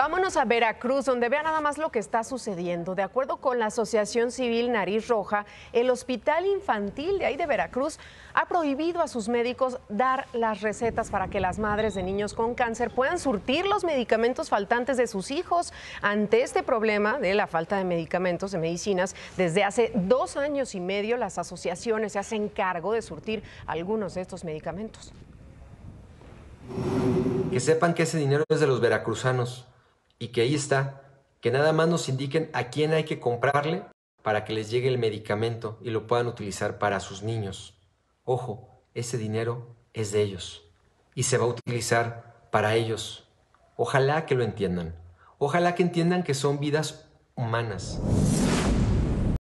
Vámonos a Veracruz, donde vea nada más lo que está sucediendo. De acuerdo con la Asociación Civil Nariz Roja, el Hospital Infantil de ahí de Veracruz ha prohibido a sus médicos dar las recetas para que las madres de niños con cáncer puedan surtir los medicamentos faltantes de sus hijos. Ante este problema de la falta de medicamentos, de medicinas, desde hace dos años y medio las asociaciones se hacen cargo de surtir algunos de estos medicamentos. Que sepan que ese dinero es de los veracruzanos y que ahí está, que nada más nos indiquen a quién hay que comprarle para que les llegue el medicamento y lo puedan utilizar para sus niños. Ojo, ese dinero es de ellos y se va a utilizar para ellos. Ojalá que lo entiendan. Ojalá que entiendan que son vidas humanas.